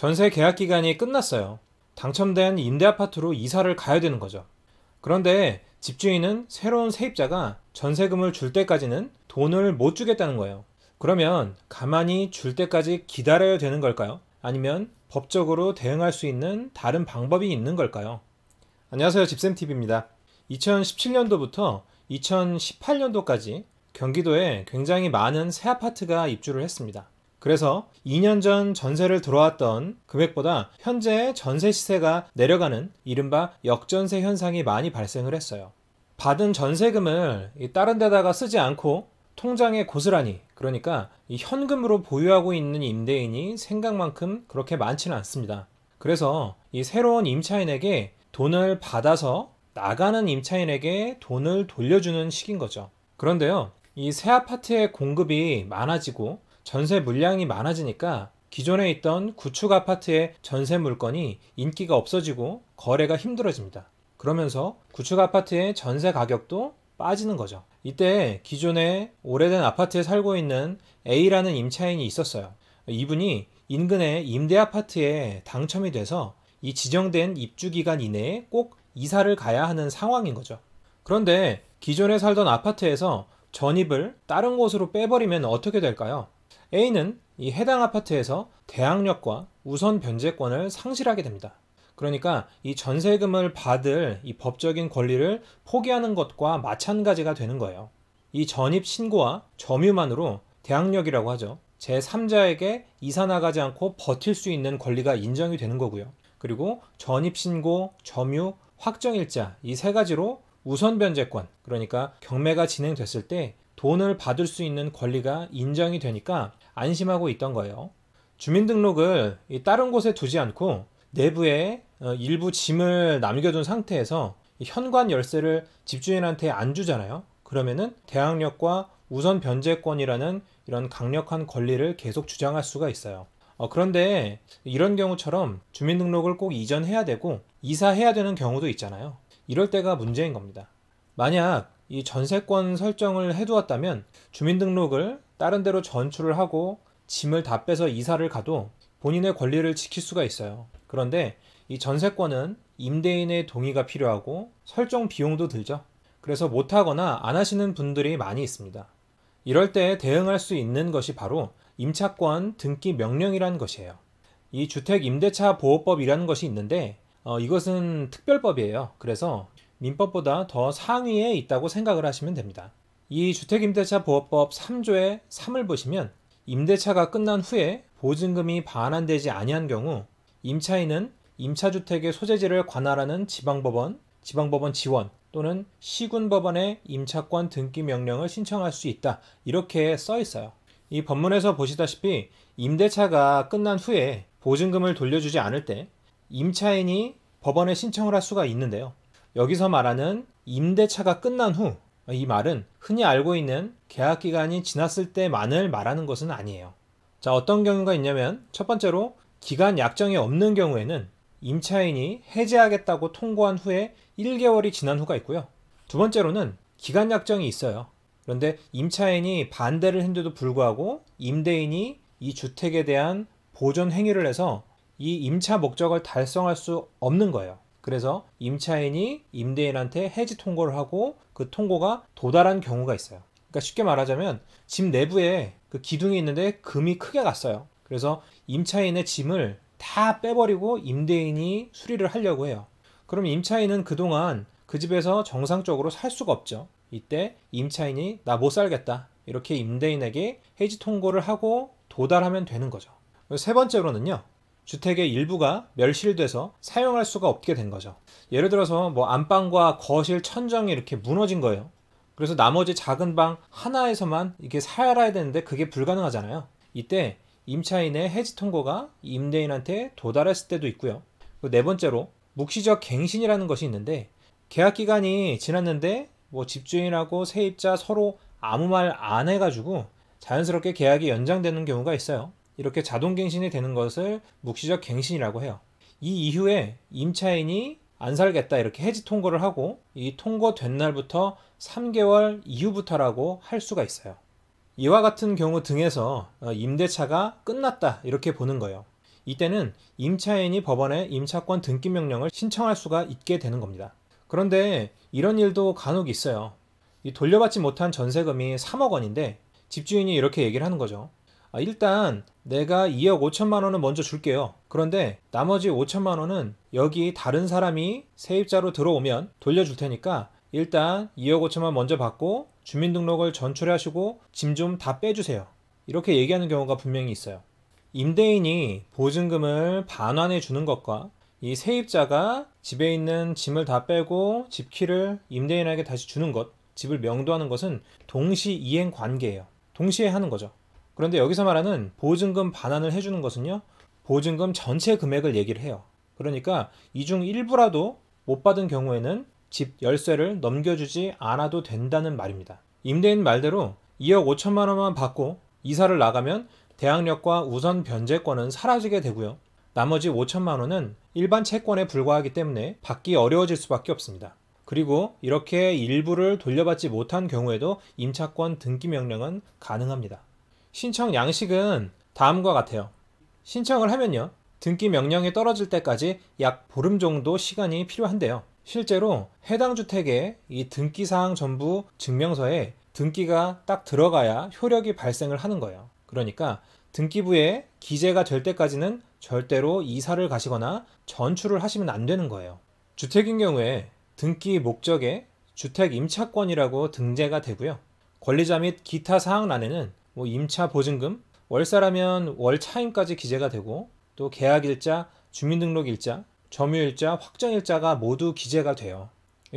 전세 계약 기간이 끝났어요. 당첨된 임대 아파트로 이사를 가야 되는 거죠. 그런데 집주인은 새로운 세입자가 전세금을 줄 때까지는 돈을 못 주겠다는 거예요. 그러면 가만히 줄 때까지 기다려야 되는 걸까요? 아니면 법적으로 대응할 수 있는 다른 방법이 있는 걸까요? 안녕하세요. 집쌤TV입니다. 2017년도부터 2018년도까지 경기도에 굉장히 많은 새 아파트가 입주를 했습니다. 그래서 2년 전 전세를 들어왔던 금액보다 현재 전세 시세가 내려가는 이른바 역전세 현상이 많이 발생을 했어요. 받은 전세금을 다른 데다가 쓰지 않고 통장에 고스란히 그러니까 현금으로 보유하고 있는 임대인이 생각만큼 그렇게 많지는 않습니다. 그래서 이 새로운 임차인에게 돈을 받아서 나가는 임차인에게 돈을 돌려주는 식인 거죠. 그런데요. 이 새 아파트의 공급이 많아지고 전세 물량이 많아지니까 기존에 있던 구축 아파트의 전세 물건이 인기가 없어지고 거래가 힘들어집니다. 그러면서 구축 아파트의 전세 가격도 빠지는 거죠. 이때 기존에 오래된 아파트에 살고 있는 A라는 임차인이 있었어요. 이분이 인근의 임대 아파트에 당첨이 돼서 이 지정된 입주 기간 이내에 꼭 이사를 가야 하는 상황인 거죠. 그런데 기존에 살던 아파트에서 전입을 다른 곳으로 빼버리면 어떻게 될까요? A는 이 해당 아파트에서 대항력과 우선 변제권을 상실하게 됩니다. 그러니까 이 전세금을 받을 이 법적인 권리를 포기하는 것과 마찬가지가 되는 거예요. 이 전입 신고와 점유만으로 대항력이라고 하죠. 제3자에게 이사 나가지 않고 버틸 수 있는 권리가 인정이 되는 거고요. 그리고 전입 신고, 점유, 확정일자 이 세 가지로 우선 변제권 그러니까 경매가 진행됐을 때 돈을 받을 수 있는 권리가 인정이 되니까 안심하고 있던 거예요. 주민등록을 다른 곳에 두지 않고 내부에 어, 일부 짐을 남겨둔 상태에서 현관 열쇠를 집주인한테 안 주잖아요. 그러면은 대항력과 우선 변제권이라는 이런 강력한 권리를 계속 주장할 수가 있어요. 어, 그런데 이런 경우처럼 주민등록을 꼭 이전해야 되고 이사해야 되는 경우도 있잖아요. 이럴 때가 문제인 겁니다. 만약 이 전세권 설정을 해두었다면 주민등록을 다른 데로 전출을 하고 짐을 다 빼서 이사를 가도 본인의 권리를 지킬 수가 있어요. 그런데 이 전세권은 임대인의 동의가 필요하고 설정 비용도 들죠. 그래서 못하거나 안 하시는 분들이 많이 있습니다. 이럴 때 대응할 수 있는 것이 바로 임차권 등기 명령이라는 것이에요. 이 주택 임대차 보호법이라는 것이 있는데 어, 이것은 특별법이에요. 그래서 민법보다 더 상위에 있다고 생각을 하시면 됩니다. 이 주택임대차보호법 3조의 3을 보시면 임대차가 끝난 후에 보증금이 반환되지 아니한 경우 임차인은 임차주택의 소재지를 관할하는 지방법원, 지방법원 지원 또는 시군법원의 임차권 등기 명령을 신청할 수 있다. 이렇게 써 있어요. 이 법문에서 보시다시피 임대차가 끝난 후에 보증금을 돌려주지 않을 때 임차인이 법원에 신청을 할 수가 있는데요. 여기서 말하는 임대차가 끝난 후 이 말은 흔히 알고 있는 계약 기간이 지났을 때만을 말하는 것은 아니에요. 자, 어떤 경우가 있냐면 첫 번째로 기간 약정이 없는 경우에는 임차인이 해지하겠다고 통고한 후에 1개월이 지난 후가 있고요. 두 번째로는 기간 약정이 있어요. 그런데 임차인이 반대를 했는데도 불구하고 임대인이 이 주택에 대한 보존 행위를 해서 이 임차 목적을 달성할 수 없는 거예요. 그래서 임차인이 임대인한테 해지 통고를 하고 그 통고가 도달한 경우가 있어요. 그러니까 쉽게 말하자면 집 내부에 그 기둥이 있는데 금이 크게 갔어요. 그래서 임차인의 짐을 다 빼버리고 임대인이 수리를 하려고 해요. 그럼 임차인은 그동안 그 집에서 정상적으로 살 수가 없죠. 이때 임차인이 나 못 살겠다. 이렇게 임대인에게 해지 통고를 하고 도달하면 되는 거죠. 세 번째로는요. 주택의 일부가 멸실돼서 사용할 수가 없게 된 거죠. 예를 들어서 뭐 안방과 거실 천장이 이렇게 무너진 거예요. 그래서 나머지 작은 방 하나에서만 이게 렇 살아야 되는데 그게 불가능하잖아요. 이때 임차인의 해지 통고가 임대인한테 도달했을 때도 있고요. 그 네 번째로 묵시적 갱신이라는 것이 있는데 계약 기간이 지났는데 뭐 집주인하고 세입자 서로 아무 말 안 해가지고 자연스럽게 계약이 연장되는 경우가 있어요. 이렇게 자동 갱신이 되는 것을 묵시적 갱신이라고 해요. 이 이후에 임차인이 안 살겠다 이렇게 해지 통고를 하고 이 통고된 날부터 3개월 이후부터라고 할 수가 있어요. 이와 같은 경우 등에서 어, 임대차가 끝났다 이렇게 보는 거예요. 이때는 임차인이 법원에 임차권 등기 명령을 신청할 수가 있게 되는 겁니다. 그런데 이런 일도 간혹 있어요. 돌려받지 못한 전세금이 3억 원인데 집주인이 이렇게 얘기를 하는 거죠. 아, 일단 내가 2억 5천만 원은 먼저 줄게요. 그런데 나머지 5천만 원은 여기 다른 사람이 세입자로 들어오면 돌려줄 테니까 일단 2억 5천만 먼저 받고 주민등록을 전출하시고 짐 좀 다 빼주세요. 이렇게 얘기하는 경우가 분명히 있어요. 임대인이 보증금을 반환해 주는 것과 이 세입자가 집에 있는 짐을 다 빼고 집키를 임대인에게 다시 주는 것, 집을 명도하는 것은 동시 이행 관계예요. 동시에 하는 거죠. 그런데 여기서 말하는 보증금 반환을 해주는 것은요, 보증금 전체 금액을 얘기를 해요. 그러니까 이 중 일부라도 못 받은 경우에는 집 열쇠를 넘겨주지 않아도 된다는 말입니다. 임대인 말대로 2억 5천만 원만 받고 이사를 나가면 대항력과 우선 변제권은 사라지게 되고요. 나머지 5천만 원은 일반 채권에 불과하기 때문에 받기 어려워질 수밖에 없습니다. 그리고 이렇게 일부를 돌려받지 못한 경우에도 임차권 등기 명령은 가능합니다. 신청 양식은 다음과 같아요. 신청을 하면요. 등기 명령이 떨어질 때까지 약 보름 정도 시간이 필요한데요. 실제로 해당 주택에이 등기 사항 전부 증명서에 등기가 딱 들어가야 효력이 발생을 하는 거예요. 그러니까 등기부에 기재가 될 때까지는 절대로 이사를 가시거나 전출을 하시면 안 되는 거예요. 주택인 경우에 등기 목적에 주택 임차권이라고 등재가 되고요. 권리자 및 기타 사항란에는 뭐 임차 보증금, 월사라면월 차임까지 기재가 되고 또 계약 일자, 주민등록 일자, 점유 일자, 확정 일자가 모두 기재가 돼요.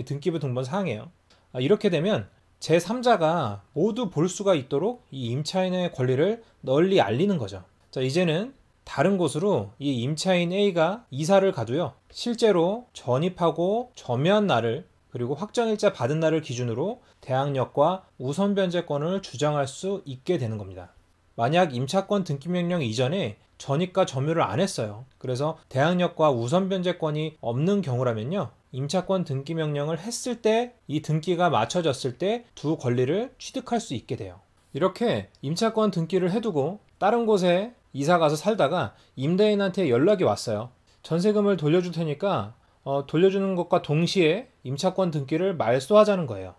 등기부 등본 사항이에요. 아, 이렇게 되면 제3자가 모두 볼 수가 있도록 이 임차인의 권리를 널리 알리는 거죠. 자, 이제는 다른 곳으로 이 임차인 A가 이사를 가도요. 실제로 전입하고 점유한 날을 그리고 확정일자 받은 날을 기준으로 대항력과 우선 변제권을 주장할 수 있게 되는 겁니다. 만약 임차권 등기 명령 이전에 전입과 점유를 안 했어요. 그래서 대항력과 우선 변제권이 없는 경우라면요. 임차권 등기 명령을 했을 때 이 등기가 맞춰졌을 때 두 권리를 취득할 수 있게 돼요. 이렇게 임차권 등기를 해두고 다른 곳에 이사 가서 살다가 임대인한테 연락이 왔어요. 전세금을 돌려줄 테니까 어, 돌려주는 것과 동시에 임차권 등기를 말소하자는 거예요.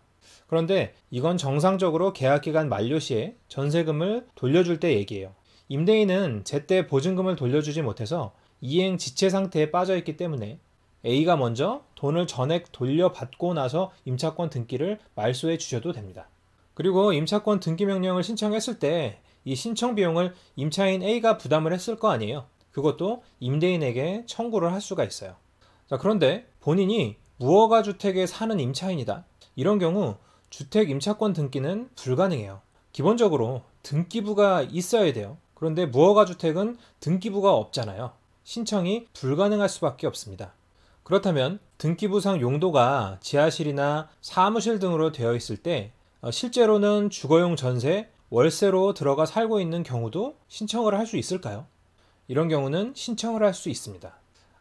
그런데 이건 정상적으로 계약기간 만료 시에 전세금을 돌려줄 때 얘기예요. 임대인은 제때 보증금을 돌려주지 못해서 이행 지체 상태에 빠져 있기 때문에 A가 먼저 돈을 전액 돌려받고 나서 임차권 등기를 말소해 주셔도 됩니다. 그리고 임차권 등기 명령을 신청했을 때 이 신청 비용을 임차인 A가 부담을 했을 거 아니에요. 그것도 임대인에게 청구를 할 수가 있어요. 자, 그런데 본인이 무허가 주택에 사는 임차인이다. 이런 경우 주택 임차권 등기는 불가능해요. 기본적으로 등기부가 있어야 돼요. 그런데 무허가 주택은 등기부가 없잖아요. 신청이 불가능할 수밖에 없습니다. 그렇다면 등기부상 용도가 지하실이나 사무실 등으로 되어 있을 때 어, 실제로는 주거용 전세, 월세로 들어가 살고 있는 경우도 신청을 할 수 있을까요? 이런 경우는 신청을 할 수 있습니다.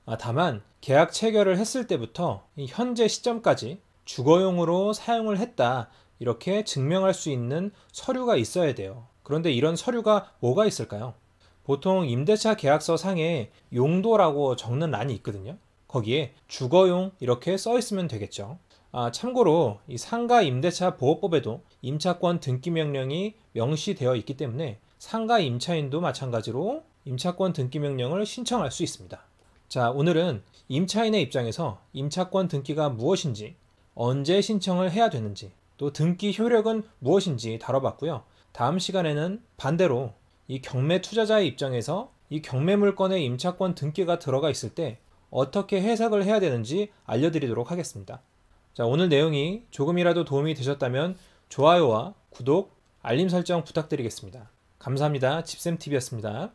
아, 다만 계약 체결을 했을 때부터 현재 시점까지 주거용으로 사용을 했다. 이렇게 증명할 수 있는 서류가 있어야 돼요. 그런데 이런 서류가 뭐가 있을까요? 보통 임대차 계약서 상에 용도라고 적는 란이 있거든요. 거기에 주거용 이렇게 써 있으면 되겠죠. 아, 참고로 이 상가 임대차 보호법에도 임차권 등기 명령이 명시되어 있기 때문에 상가 임차인도 마찬가지로 임차권 등기 명령을 신청할 수 있습니다. 자, 오늘은 임차인의 입장에서 임차권 등기가 무엇인지 언제 신청을 해야 되는지, 또 등기 효력은 무엇인지 다뤄봤고요. 다음 시간에는 반대로 이 경매 투자자의 입장에서 이 경매 물건의 임차권 등기가 들어가 있을 때 어떻게 해석을 해야 되는지 알려드리도록 하겠습니다. 자, 오늘 내용이 조금이라도 도움이 되셨다면 좋아요와 구독, 알림 설정 부탁드리겠습니다. 감사합니다. 집쌤TV였습니다.